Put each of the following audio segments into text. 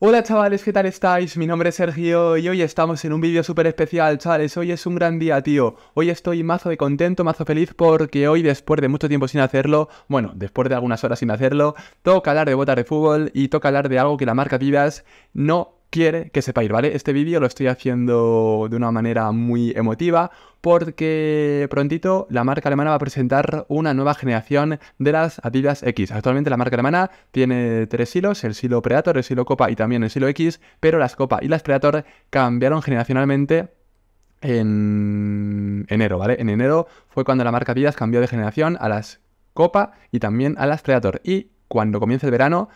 Hola chavales, ¿qué tal estáis? Mi nombre es Sergio y hoy estamos en un vídeo súper especial, chavales, hoy es un gran día, tío. Hoy estoy mazo de contento, mazo feliz, porque hoy después de mucho tiempo sin hacerlo, bueno, después de algunas horas sin hacerlo, toca hablar de botas de fútbol y toca hablar de algo que la marca Vivas no quiere que ir, ¿vale? Este vídeo lo estoy haciendo de una manera muy emotiva porque prontito la marca alemana va a presentar una nueva generación de las Adidas X. Actualmente la marca alemana tiene tres hilos, el silo Predator, el silo Copa y también el silo X, pero las Copa y las Predator cambiaron generacionalmente en enero, ¿vale? En enero fue cuando la marca Adidas cambió de generación a las Copa y también a las Predator y cuando comience el verano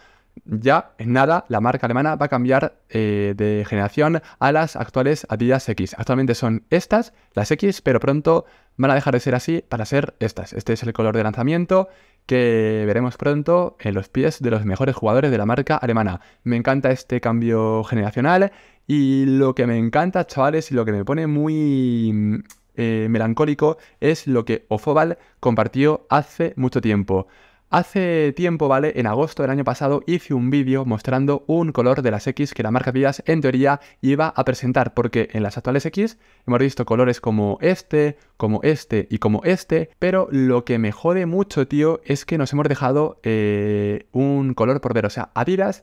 ya en nada, la marca alemana va a cambiar eh, de generación a las actuales Adidas X. Actualmente son estas, las X, pero pronto van a dejar de ser así para ser estas. Este es el color de lanzamiento que veremos pronto en los pies de los mejores jugadores de la marca alemana. Me encanta este cambio generacional y lo que me encanta, chavales, y lo que me pone muy mm, eh, melancólico es lo que Ofobal compartió hace mucho tiempo. Hace tiempo, ¿vale? En agosto del año pasado hice un vídeo mostrando un color de las X que la marca Adidas en teoría iba a presentar, porque en las actuales X hemos visto colores como este, como este y como este, pero lo que me jode mucho, tío, es que nos hemos dejado eh, un color por ver. O sea, Adidas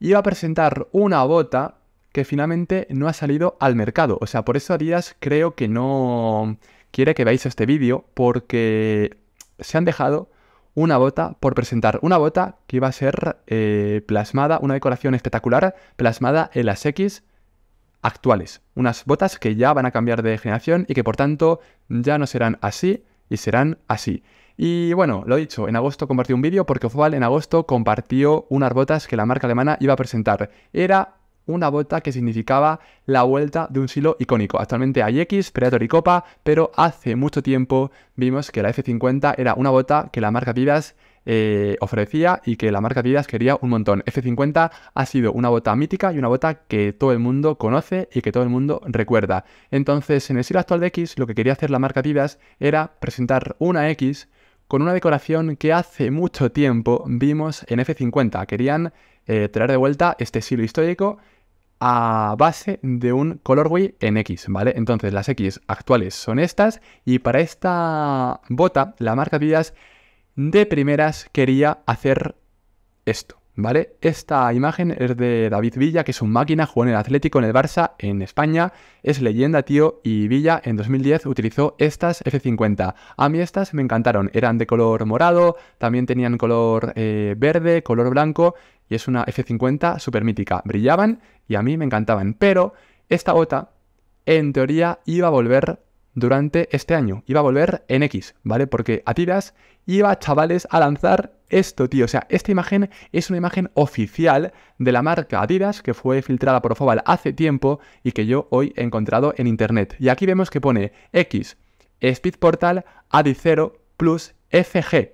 iba a presentar una bota que finalmente no ha salido al mercado. O sea, por eso Adidas creo que no quiere que veáis este vídeo, porque se han dejado una bota por presentar. Una bota que iba a ser eh, plasmada, una decoración espectacular, plasmada en las X actuales. Unas botas que ya van a cambiar de generación y que por tanto ya no serán así y serán así. Y bueno, lo he dicho, en agosto compartió un vídeo porque Oval en agosto compartió unas botas que la marca alemana iba a presentar. Era una bota que significaba la vuelta de un silo icónico. Actualmente hay X, Predator y Copa, pero hace mucho tiempo vimos que la F50 era una bota que la marca Adidas eh, ofrecía y que la marca Adidas quería un montón. F50 ha sido una bota mítica y una bota que todo el mundo conoce y que todo el mundo recuerda. Entonces, en el siglo actual de X, lo que quería hacer la marca Adidas era presentar una X con una decoración que hace mucho tiempo vimos en F50. Querían eh, traer de vuelta este silo histórico a base de un colorway en X, ¿vale? Entonces las X actuales son estas y para esta bota la marca Adidas de primeras quería hacer esto, ¿vale? Esta imagen es de David Villa, que es un máquina, jugó en el Atlético, en el Barça, en España, es leyenda, tío, y Villa en 2010 utilizó estas F50. A mí estas me encantaron, eran de color morado, también tenían color eh, verde, color blanco, y es una F50 súper mítica. Brillaban y a mí me encantaban, pero esta bota, en teoría, iba a volver durante este año. Iba a volver en X, ¿vale? Porque Adidas iba, chavales, a lanzar esto, tío. O sea, esta imagen es una imagen oficial de la marca Adidas que fue filtrada por Fobal hace tiempo y que yo hoy he encontrado en internet. Y aquí vemos que pone X, Speed Portal, Adi0 plus FG.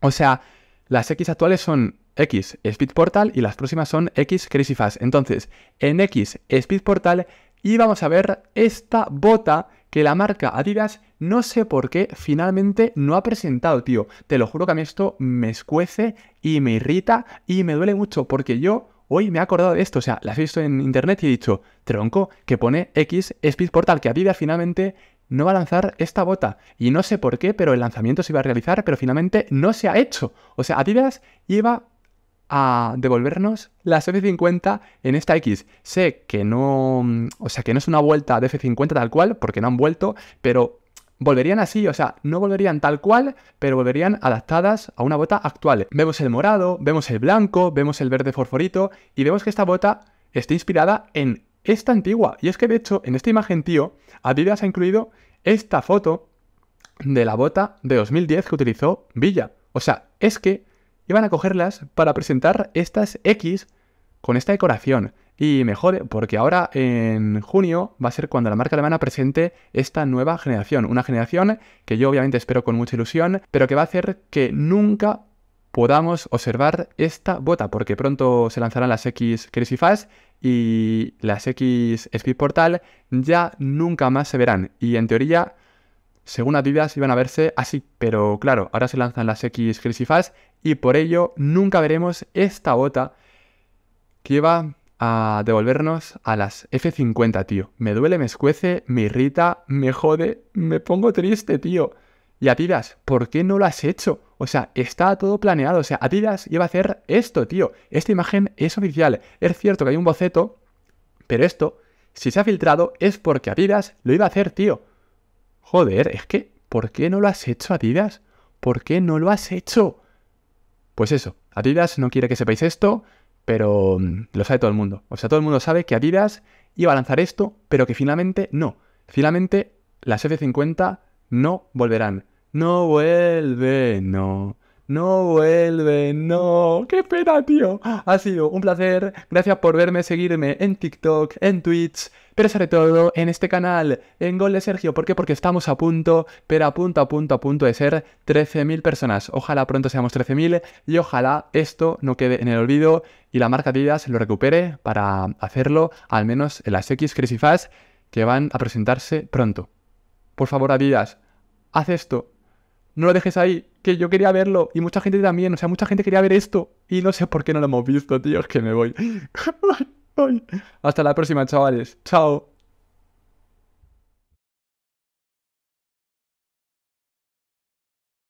O sea, las X actuales son X Speed Portal y las próximas son X Crazy Entonces, en X Speed Portal íbamos a ver esta bota que la marca Adidas, no sé por qué, finalmente no ha presentado, tío. Te lo juro que a mí esto me escuece y me irrita y me duele mucho porque yo hoy me he acordado de esto, o sea, las he visto en internet y he dicho, tronco, que pone X Speed Portal, que Adidas finalmente no va a lanzar esta bota. Y no sé por qué, pero el lanzamiento se iba a realizar, pero finalmente no se ha hecho. O sea, Adidas iba a devolvernos las F50 en esta X. Sé que no, o sea, que no es una vuelta de F50 tal cual, porque no han vuelto, pero volverían así, o sea, no volverían tal cual, pero volverían adaptadas a una bota actual. Vemos el morado, vemos el blanco, vemos el verde forforito, y vemos que esta bota está inspirada en esta antigua. Y es que de hecho, en esta imagen, tío, Adidas ha incluido esta foto de la bota de 2010 que utilizó Villa. O sea, es que van a cogerlas para presentar estas X con esta decoración. Y mejor, porque ahora en junio va a ser cuando la marca alemana presente esta nueva generación. Una generación que yo obviamente espero con mucha ilusión, pero que va a hacer que nunca podamos observar esta bota, porque pronto se lanzarán las X Crazy Fast y las X Speed Portal ya nunca más se verán. Y en teoría según Adidas, iban a verse así, pero claro, ahora se lanzan las X crisis Fast y por ello nunca veremos esta bota que iba a devolvernos a las F50, tío. Me duele, me escuece, me irrita, me jode, me pongo triste, tío. Y Adidas, ¿por qué no lo has hecho? O sea, está todo planeado. O sea, Adidas iba a hacer esto, tío. Esta imagen es oficial. Es cierto que hay un boceto, pero esto, si se ha filtrado, es porque Adidas lo iba a hacer, tío. Joder, es que, ¿por qué no lo has hecho, Adidas? ¿Por qué no lo has hecho? Pues eso, Adidas no quiere que sepáis esto, pero mm, lo sabe todo el mundo. O sea, todo el mundo sabe que Adidas iba a lanzar esto, pero que finalmente no. Finalmente las F50 no volverán. No vuelve, no. No vuelve, no. Qué pena, tío. Ha sido un placer. Gracias por verme, seguirme en TikTok, en Twitch, pero sobre todo en este canal, en Gol de Sergio. ¿Por qué? Porque estamos a punto, pero a punto, a punto, a punto de ser 13.000 personas. Ojalá pronto seamos 13.000 y ojalá esto no quede en el olvido y la marca Adidas lo recupere para hacerlo al menos en las X Crazy Fast que van a presentarse pronto. Por favor, Adidas, haz esto. No lo dejes ahí, que yo quería verlo y mucha gente también, o sea, mucha gente quería ver esto y no sé por qué no lo hemos visto, tío, es que me voy. Hasta la próxima, chavales. Chao.